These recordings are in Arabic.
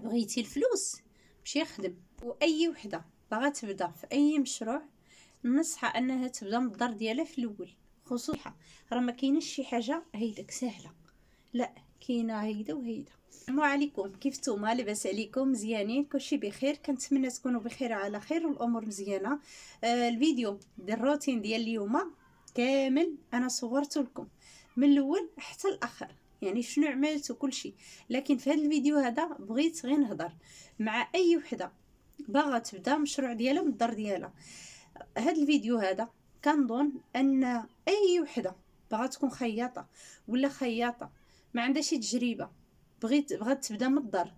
بغيتي الفلوس مشي خدم واي وحده باغا تبدا في اي مشروع نصحها انها تبدا من الدار ديالها في الاول خصوصا راه ما كاينش شي حاجه هيداك سهله لا كاينه هيدا وهيدا السلام عليكم كيف نتوما لاباس عليكم مزيانين كلشي بخير كنتمنى تكونوا بخير على خير والامور مزيانه آه الفيديو ديال الروتين ديال اليوم كامل انا صورته لكم من الاول حتى الاخر يعني شنو عملت وكل شيء لكن في هذا الفيديو هذا بغيت غير نهضر مع اي وحده باغا تبدا مشروع ديالها من الدار ديالها هذا الفيديو هذا كنظن ان اي وحده باغا تكون خياطه ولا خياطه ما عندها شي تجربه بغيت بغات تبدا من الدار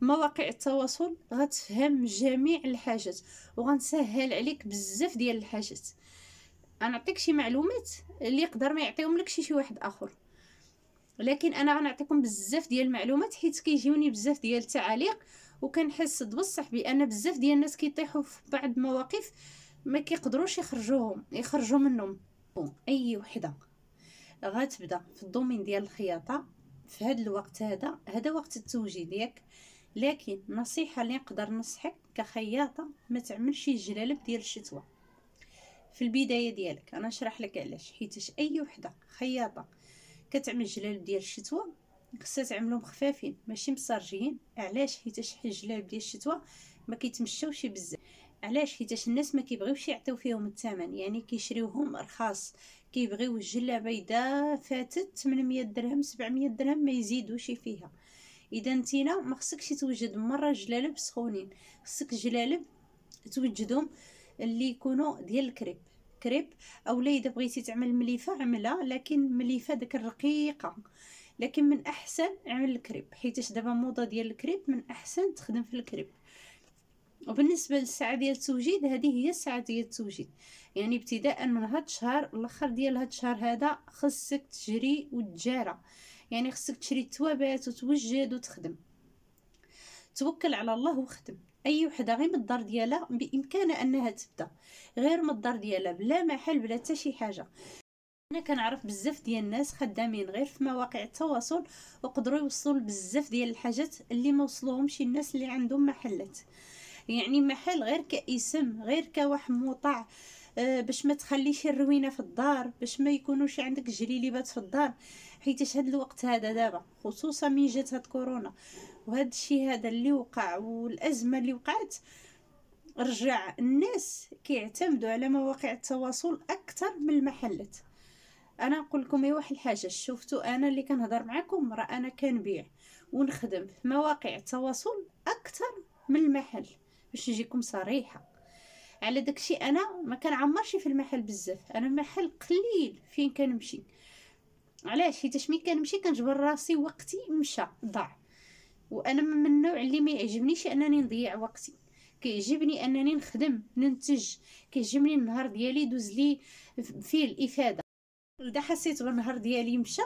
مواقع التواصل غتفهم جميع الحاجات وغنسهل عليك بزاف ديال الحاجات غنعطيك شي معلومات اللي يقدر ما يعطيهم لك شي شي واحد اخر ولكن انا غنعطيكم بزاف ديال المعلومات حيت كيجيوني بزاف ديال التعاليق وكنحس بصح بان بزاف ديال الناس كيطيحوا في بعض المواقف ما كيقدروش يخرجوهم يخرجوا منهم اي وحده غتبدا في الدومين ديال الخياطه في هذا الوقت هذا هذا وقت التوجيه ياك لكن نصيحه اللي نقدر نصحك كخياطه ما تعملش الجلالب ديال الشتوى في البدايه ديالك انا نشرح لك علاش حيتاش اي وحده خياطه كتعمل جلالب ديال الشتوى خصها تعملهم خفافين ماشي مسرجين علاش حيتاش الجلالب ديال الشتوى ما كيتمشاوش بزاف علاش حيتاش الناس ما كيبغيوش يعطيو فيهم الثمن يعني كيشريوهم رخاص كيبغيو الجلابه اذا فاتت 800 درهم 700 درهم ما يزيدوش فيها اذا نتينا ما خصكش توجد مره جلالب سخونين خصك جلالب توجدهم اللي يكونوا ديال الكريب كريب اولا اذا بغيتي تعمل مليفه عملها لكن مليفه داك الرقيقه لكن من احسن اعمل الكريب حيتاش دابا موضه ديال الكريب من احسن تخدم في الكريب وبالنسبه للساعه ديال التوجيد هذه هي الساعه ديال التوجيد يعني ابتداء من هاد الشهر الاخر ديال هاد الشهر هذا خصك تجري وتجارى يعني خصك تشري التوابات وتوجد وتخدم توكل على الله وخدم اي وحده غير من الدار ديالها بامكانها انها تبدا غير من الدار ديالها بلا محل بلا حتى شي حاجه انا كنعرف بزاف ديال الناس خدامين غير في مواقع التواصل وقدروا يوصلوا بزاف ديال الحاجات اللي ما وصلوهمش الناس اللي عندهم محلات يعني محل غير كاسم غير كواحد مطاع آه، باش ما تخليش الروينه في الدار باش ما يكونوش عندك جليليبات في الدار حيت هاد الوقت هذا دابا خصوصا من جات هاد كورونا وهاد الشيء هذا اللي وقع والازمه اللي وقعت رجع الناس كيعتمدوا على مواقع التواصل اكثر من المحلات انا نقول لكم اي واحد الحاجه شفتوا انا اللي كنهضر معكم راه انا كنبيع ونخدم في مواقع التواصل اكثر من المحل باش نجيكم صريحه على داكشي انا ما كنعمرش في المحل بزاف انا المحل قليل فين كنمشي علاش حيتاش ملي كنمشي كنجبر راسي وقتي مشى ضاع وانا من النوع اللي ما يعجبنيش انني نضيع وقتي كيعجبني انني نخدم ننتج كيعجبني النهار ديالي يدوز لي فيه الافاده اذا حسيت بالنهار ديالي مشى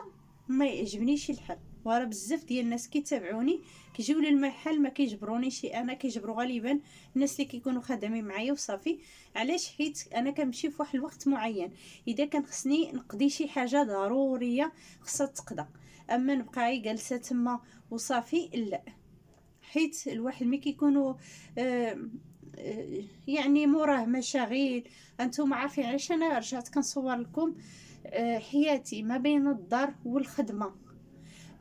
ما يعجبنيش الحال ورا بزاف ديال الناس كيتابعوني كيجيو للمحل ما كيجبرونيش انا كيجبروا غالبا الناس اللي كيكونوا خدامين معايا وصافي علاش حيت انا كنمشي في واحد الوقت معين اذا كان خصني نقضي شي حاجه ضروريه خصها تقضى اما نبقى جالسه تما وصافي لا حيت الواحد ملي كيكونوا آه، آه، يعني موراه مشاغيل انتم عارفين علاش انا رجعت كنصور لكم آه، حياتي ما بين الدار والخدمه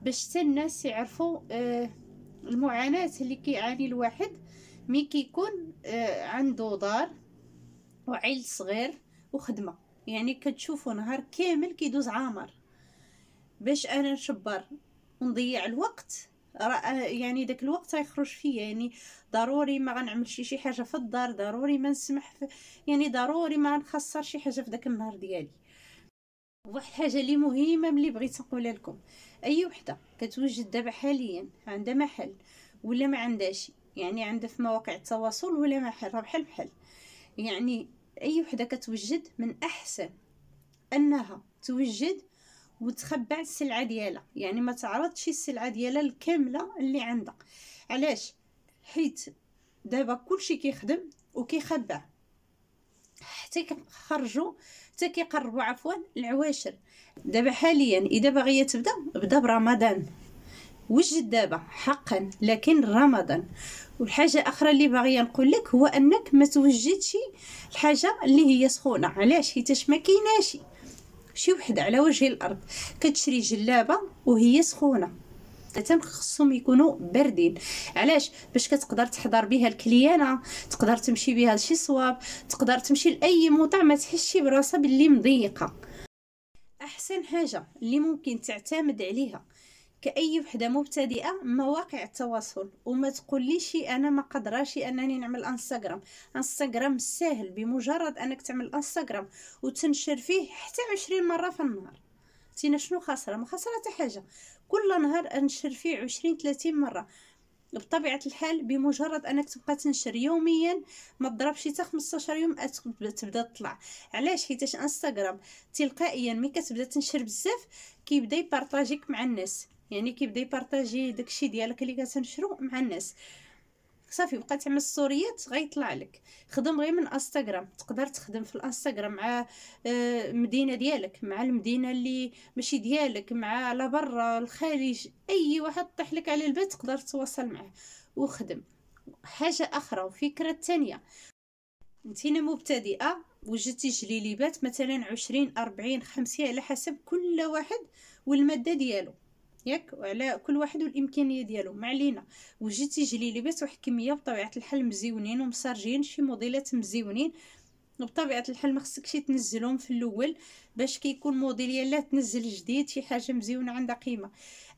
باش حتى الناس يعرفوا آه، المعاناة اللي كيعاني الواحد مي كيكون آه، عنده دار وعيل صغير وخدمة يعني كتشوفوا نهار كامل كيدوز عامر باش انا نشبر ونضيع الوقت يعني داك الوقت غيخرج فيا يعني ضروري ما غنعملش شي حاجه في الدار ضروري ما نسمح يعني ضروري ما نخسر شي حاجه في داك النهار ديالي واحد الحاجه اللي مهمه ملي بغيت نقولها لكم اي وحده كتوجد دابا حاليا عندها محل ولا ما عندهاش يعني عندها في مواقع التواصل ولا محل راه بحال بحال يعني اي وحده كتوجد من احسن انها توجد وتخبع السلعه ديالها يعني ما تعرضش السلعه ديالها الكامله اللي عندها علاش حيت دابا كلشي كيخدم وكيخبع حتى كيخرجوا حتى كيقربوا عفوا العواشر دابا حاليا اذا باغيه تبدا بدا برمضان وجد دابا حقا لكن رمضان والحاجه اخرى اللي باغيه نقول لك هو انك ما توجدش الحاجه اللي هي سخونه علاش حيتاش ما كايناش شي وحده على وجه الارض كتشري جلابه وهي سخونه تام خصهم يكونوا باردين علاش باش كتقدر تحضر بها الكليانه تقدر تمشي بها لشي صواب تقدر تمشي لاي مطعم ما تحسش براسها باللي مضيقه احسن حاجه اللي ممكن تعتمد عليها كاي وحده مبتدئه مواقع التواصل وما تقوليش انا ما قدراش انني نعمل انستغرام انستغرام سهل بمجرد انك تعمل انستغرام وتنشر فيه حتى عشرين مره في النهار تينا شنو خاسره ما خاسره حتى حاجه كل نهار انشر فيه عشرين ثلاثين مره بطبيعه الحال بمجرد انك تبقى تنشر يوميا ما تضربش حتى 15 يوم تبدا تطلع علاش حيتاش انستغرام تلقائيا ملي كتبدا تنشر بزاف كيبدا يبارطاجيك مع الناس يعني كيبدا يبارطاجي داكشي ديالك اللي كتنشرو مع الناس صافي بقى تعمل السوريات غيطلع لك خدم غير من انستغرام تقدر تخدم في الانستغرام مع المدينه آه، ديالك مع المدينه اللي ماشي ديالك مع لا برا الخارج اي واحد طيح لك على البال تقدر تتواصل معه وخدم حاجه اخرى وفكره ثانيه انتينا مبتدئه وجدتي جليليبات مثلا عشرين أربعين خمسين على حسب كل واحد والماده ديالو ياك وعلى كل واحد والامكانيه ديالو ما علينا وجيتي جلي لبس واحد الكميه بطبيعه الحال مزيونين ومسرجين شي موديلات مزيونين وبطبيعه الحال ما خصكش تنزلهم في الاول باش كيكون موديل يلا تنزل جديد شي حاجه مزيونه عندها قيمه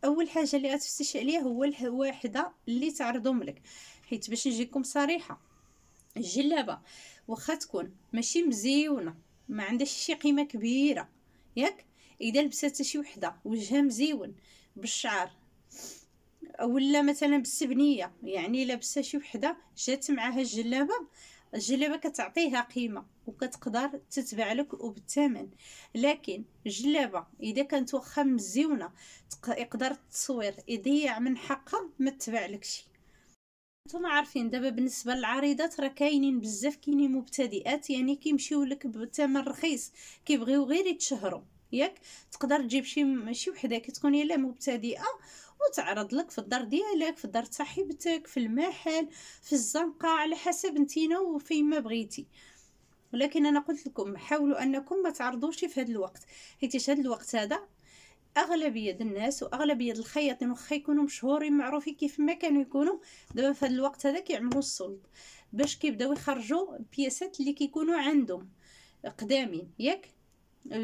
اول حاجه اللي غتفتش عليها هو الواحده اللي تعرضهم لك حيت باش نجيكم صريحه الجلابه واخا تكون ماشي مزيونه ما عندهاش شي قيمه كبيره ياك اذا لبستها شي وحده وجهها مزيون بالشعر ولا مثلا بالسبنيه يعني لابسه شي وحده جات معاها الجلابه الجلابه كتعطيها قيمه وكتقدر تتبع لك وبالثمن لكن الجلابه اذا كانت واخا مزيونه يقدر التصوير يضيع من حقها ما تتبع لك شي نتوما عارفين دابا بالنسبه للعريضات راه كاينين بزاف كاينين مبتدئات يعني كيمشيو لك بثمن رخيص كيبغيو غير يتشهروا ياك تقدر تجيب شي ماشي وحده كتكون هي لا مبتدئه وتعرض لك في الدار ديالك في الدار صاحبتك في المحل في الزنقه على حسب نتينا وفيما ما بغيتي ولكن انا قلت لكم حاولوا انكم ما تعرضوش في هذا الوقت حيت هذا الوقت هذا اغلبيه الناس واغلبيه الخياطين واخا يكونوا مشهورين معروفين كيف ما كانوا يكونوا دابا في هذا الوقت هذا كيعملوا الصلب باش كيبداو يخرجوا بياسات اللي كيكونوا عندهم قدامين ياك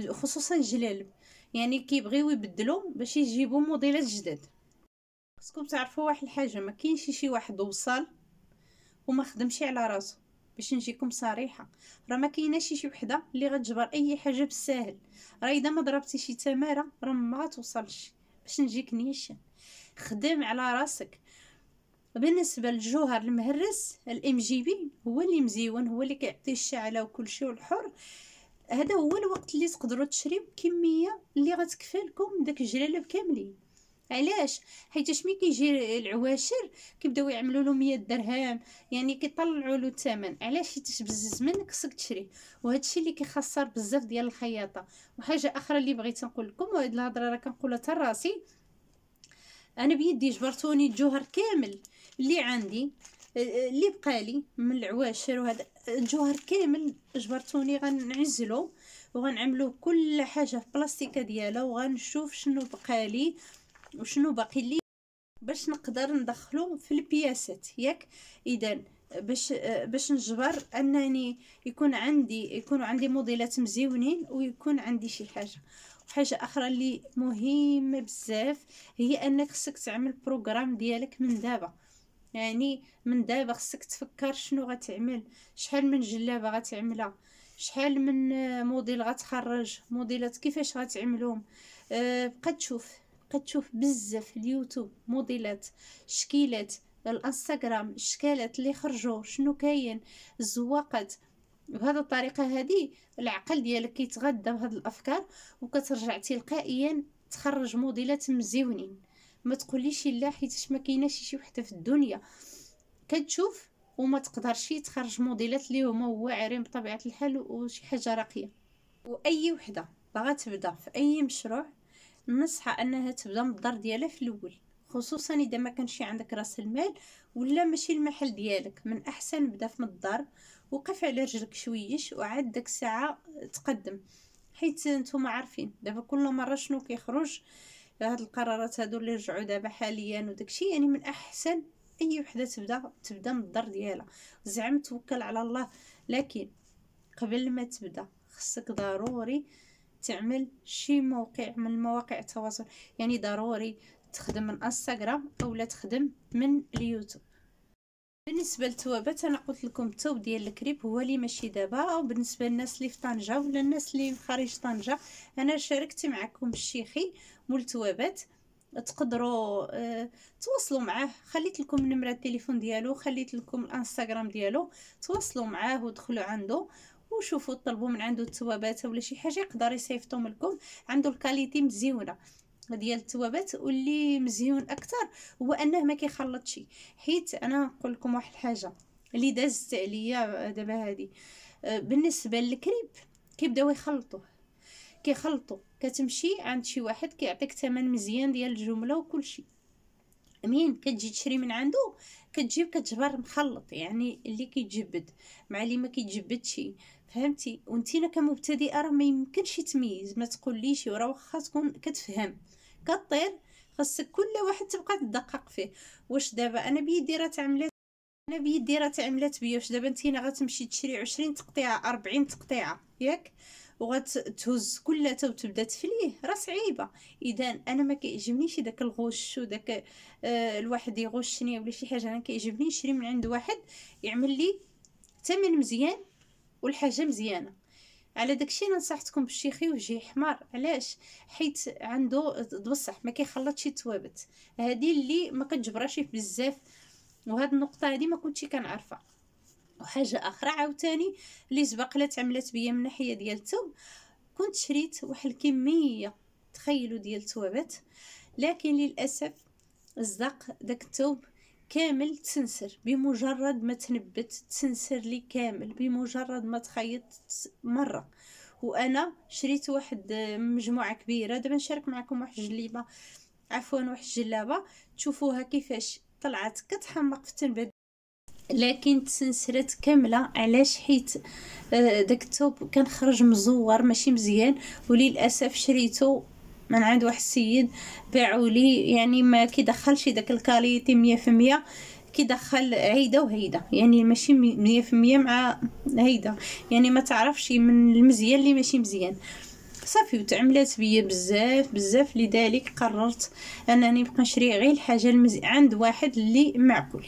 خصوصا الجلالب يعني كيبغيو يبدلو باش يجيبو موديلات جداد خصكم تعرفوا واحد الحاجه ما كاينش شي واحد وصل وما خدمش على راسو باش نجيكم صريحه راه ما كايناش شي وحده اللي غتجبر اي حاجه بالساهل راه اذا ما ضربتي شي تماره راه ما توصلش باش نجيك نيشان خدم على راسك بالنسبه للجوهر المهرس الام جي بي هو اللي مزيون هو اللي كيعطي الشعله وكل شيء والحر هذا هو الوقت اللي تقدروا تشريو الكميه اللي غتكفي لكم داك الجلالب كاملين علاش حيت ملي كيجي العواشر كيبداو يعملوا له 100 درهم يعني كيطلعوا له الثمن علاش حيت بزز منك خصك تشري وهذا الشيء اللي كيخسر بزاف ديال الخياطه وحاجه اخرى اللي بغيت نقول لكم وهاد الهضره راه كنقولها حتى راسي انا بيدي جبرتوني الجوهر كامل اللي عندي اللي بقالي من العواشر وهذا الجوهر كامل جبرتوني غنعزلو وغنعملو كل حاجه في بلاستيكه ديالها وغنشوف شنو بقالي وشنو باقي لي باش نقدر ندخلو في البياسات ياك اذا باش باش نجبر انني يكون عندي يكون عندي موديلات مزيونين ويكون عندي شي حاجه حاجه اخرى اللي مهمه بزاف هي انك خصك تعمل بروغرام ديالك من دابا يعني من دابا خصك تفكر شنو غتعمل شحال من جلابه غتعملها شحال من آه، موديل غتخرج موديلات كيفاش غتعملهم أه بقى تشوف بقى تشوف بزاف اليوتيوب موديلات شكيلات الانستغرام الشكالات اللي خرجوا شنو كاين الزواقات بهذه الطريقه هذه العقل ديالك كيتغذى بهذه الافكار وكترجع تلقائيا تخرج موديلات مزيونين ما تقوليش لا حيتاش ما كايناش شي وحده في الدنيا كتشوف وما تقدرش تخرج موديلات اللي هما واعرين بطبيعه الحال وشي حاجه راقيه واي وحده باغا تبدا في اي مشروع نصحها انها تبدا من الدار ديالها في الاول خصوصا اذا ما كانش عندك راس المال ولا ماشي المحل ديالك من احسن بدا من الدار وقف على رجلك شويش وعاد داك الساعه تقدم حيت نتوما عارفين دابا كل مره شنو كيخرج آه هاد القرارات هادو اللي رجعوا دابا حاليا وداكشي يعني من احسن اي وحده تبدا تبدا من الدار ديالها زعم توكل على الله لكن قبل ما تبدا خصك ضروري تعمل شي موقع من مواقع التواصل يعني ضروري تخدم من انستغرام اولا تخدم من اليوتيوب بالنسبه للتوابات انا قلت لكم التوب ديال الكريب هو اللي ماشي دابا وبالنسبه للناس اللي في طنجه ولا الناس اللي خارج طنجه انا شاركت معكم الشيخي مول التوابات تقدروا اه تواصلوا معاه خليت لكم نمره التليفون ديالو خليت لكم الانستغرام ديالو تواصلوا معاه ودخلوا عنده وشوفوا طلبوا من عنده التوابات ولا شي حاجه يقدر يصيفطهم لكم عنده الكاليتي مزيونه ديال التوابات واللي مزيون اكثر هو انه ما كيخلطش حيت انا نقول لكم واحد الحاجه اللي دازت عليا دابا هذه آه، بالنسبه للكريب كيبداو يخلطوه كيخلطوا كتمشي عند شي واحد كيعطيك ثمن مزيان ديال الجمله وكل شيء امين كتجي تشري من عنده كتجيب كتجبر مخلط يعني اللي كيتجبد مع اللي ما كيتجبدش فهمتي وانتينا كمبتدئه راه ما يمكنش تميز ما تقوليش وراه واخا تكون كتفهم كطير خاصك كل واحد تبقى تدقق فيه واش دابا انا بيدي راه تعملات انا بيدي راه تعملات بيا واش دابا انتينا غتمشي تشري عشرين تقطيعه أربعين تقطيعه ياك وغتهز تا وتبدا تفليه راه صعيبه اذا انا ما كيعجبنيش داك الغش وداك آه الواحد يغشني ولا شي حاجه انا كيعجبني نشري من عند واحد يعمل لي ثمن مزيان والحاجه مزيانه على داكشي انا نصحتكم بالشيخي وجهي حمار علاش حيت عنده بصح ما كيخلطش التوابت هذه اللي ما كتجبراش بزاف وهاد النقطه هذه ما كنتش كنعرفها وحاجه اخرى عاوتاني اللي زبقلات عملت بيا من ناحيه ديال الثوب كنت شريت واحد الكميه تخيلوا ديال التوابت لكن للاسف الزق داك الثوب كامل تسنسر بمجرد ما تنبت تسنسر لي كامل بمجرد ما تخيط مره وانا شريت واحد آه، مجموعه كبيره دابا نشارك معكم واحد الجليبه عفوا واحد الجلابه تشوفوها كيفاش طلعت كتحمق في التنبت لكن تسنسرت كامله علاش حيت آه، داك التوب كان خرج مزور ماشي مزيان وللاسف شريته من عند واحد السيد باعوا لي يعني ما كيدخلش داك الكاليتي مية في مية كيدخل عيدة وهيدا يعني ماشي مية في مية مع هيدا يعني ما تعرفش من المزيان اللي ماشي مزيان صافي وتعملات بيا بزاف بزاف لذلك قررت انني نبقى نشري غير الحاجه المزي... عند واحد اللي معقول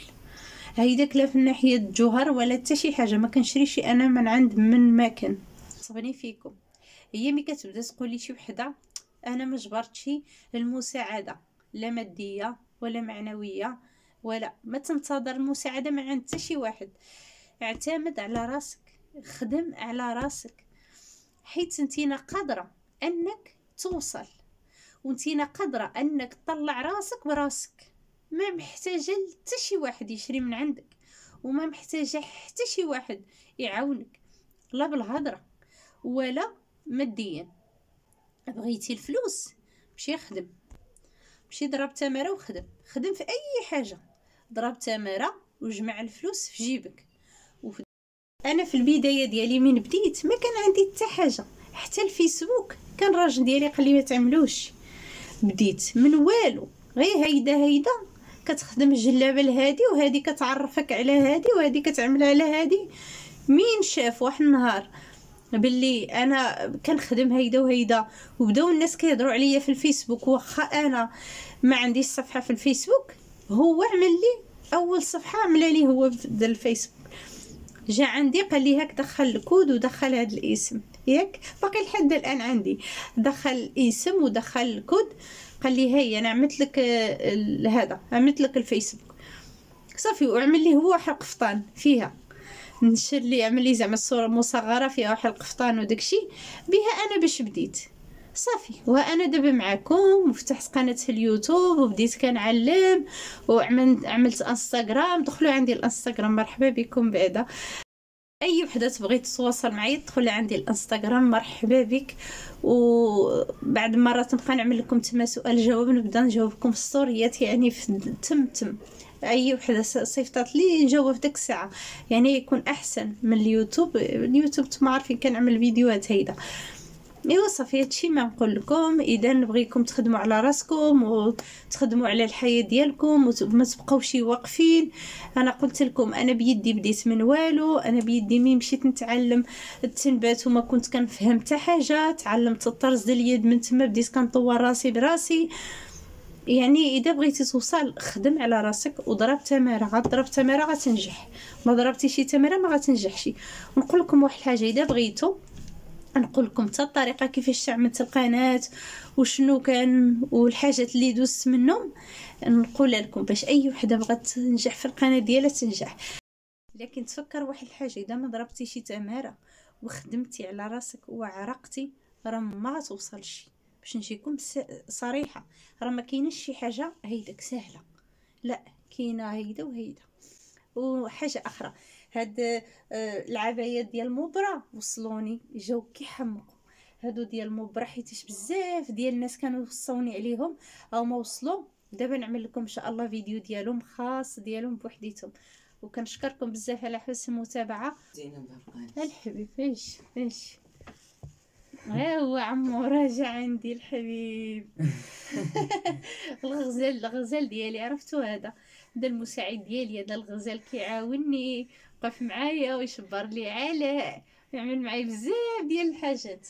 هيداك لا في ناحيه الجوهر ولا حتى شي حاجه ما كنشريش انا من عند من ما كان صبرني فيكم هي ملي كتبدا تقولي شي وحده أنا ما جبرتش للمساعدة لا مادية ولا معنوية ولا ما تنتظر المساعدة ما عند حتى شي واحد اعتمد على راسك خدم على راسك حيت انتينا قادرة أنك توصل وانتينا قادرة أنك تطلع راسك براسك ما محتاجة حتى شي واحد يشري من عندك وما محتاجة حتى شي واحد يعاونك لا بالهضرة ولا ماديا بغيتي الفلوس مشي خدم مشي ضرب تمارة وخدم خدم في أي حاجة ضرب تمارة وجمع الفلوس في جيبك وفي أنا في البداية ديالي من بديت ما كان عندي حتى حاجة حتى الفيسبوك كان الراجل ديالي قال لي ما تعملوش بديت من والو غير هيدا هيدا كتخدم الجلابه لهادي وهادي كتعرفك على هادي وهادي كتعمل على هادي مين شاف واحد النهار باللي انا كنخدم هيدا وهيدا وبداو الناس كيهضروا عليا في الفيسبوك واخا انا ما عنديش صفحه في الفيسبوك هو عمل لي اول صفحه عمل لي هو في الفيسبوك جا عندي قال لي هاك دخل الكود ودخل هذا الاسم ياك باقي لحد الان عندي دخل الاسم ودخل الكود قال لي هيا انا عملت لك آه، هذا عملت لك الفيسبوك صافي وعمل لي هو حق قفطان فيها نشر لي عمل لي زعما الصوره مصغره فيها واحد القفطان وداكشي بها انا باش بديت صافي وانا دابا معكم وفتحت قناه اليوتيوب وبديت كنعلم وعملت عملت انستغرام دخلوا عندي الانستغرام مرحبا بكم بعدا اي وحده تبغي تتواصل معايا تدخل عندي الانستغرام مرحبا بك وبعد مرات نبقى نعمل لكم تما سؤال جواب نبدا نجاوبكم في السوريات يعني في تم تم اي وحده صيفطات لي نجاوب في ديك الساعه يعني يكون احسن من اليوتيوب اليوتيوب نتوما عارفين كنعمل فيديوهات هيدا ايوا صافي هادشي ما نقول لكم اذا نبغيكم تخدموا على راسكم وتخدموا على الحياه ديالكم وما تبقاوش واقفين انا قلت لكم انا بيدي بديت من والو انا بيدي مين مشيت نتعلم التنبات وما كنت كنفهم حتى حاجه تعلمت الطرز ديال اليد من تما بديت كنطور راسي براسي يعني اذا بغيتي توصل خدم على راسك وضرب تماره غضرب تماره غتنجح ما ضربتي شي تماره ما غتنجحش نقول لكم واحد الحاجه اذا بغيتو نقول لكم حتى الطريقه كيفاش تعملت القناه وشنو كان والحاجات اللي دوزت منهم نقول لكم باش اي وحده بغات تنجح في القناه ديالها تنجح لكن تفكر واحد الحاجه اذا ما ضربتي شي تماره وخدمتي على راسك وعرقتي راه ما توصلش باش نجيكم صريحه راه ما كاينش شي حاجه هيداك سهله لا كاينه هيدا وهيدا وحاجه اخرى هاد آه، العبايات ديال مبرا وصلوني جاو كيحمقوا هادو ديال مبرا حيتاش بزاف ديال الناس كانوا وصوني عليهم او ما وصلوا دابا نعمل لكم ان شاء الله فيديو ديالهم خاص ديالهم بوحديتهم وكنشكركم بزاف على حسن المتابعه زينب الحبيب فاش فاش هو عمو راجع عندي الحبيب الغزال الغزال ديالي عرفتو هذا هذا المساعد ديالي هذا الغزال كيعاوني وقف معايا ويشبر لي علاء يعمل معايا بزاف ديال الحاجات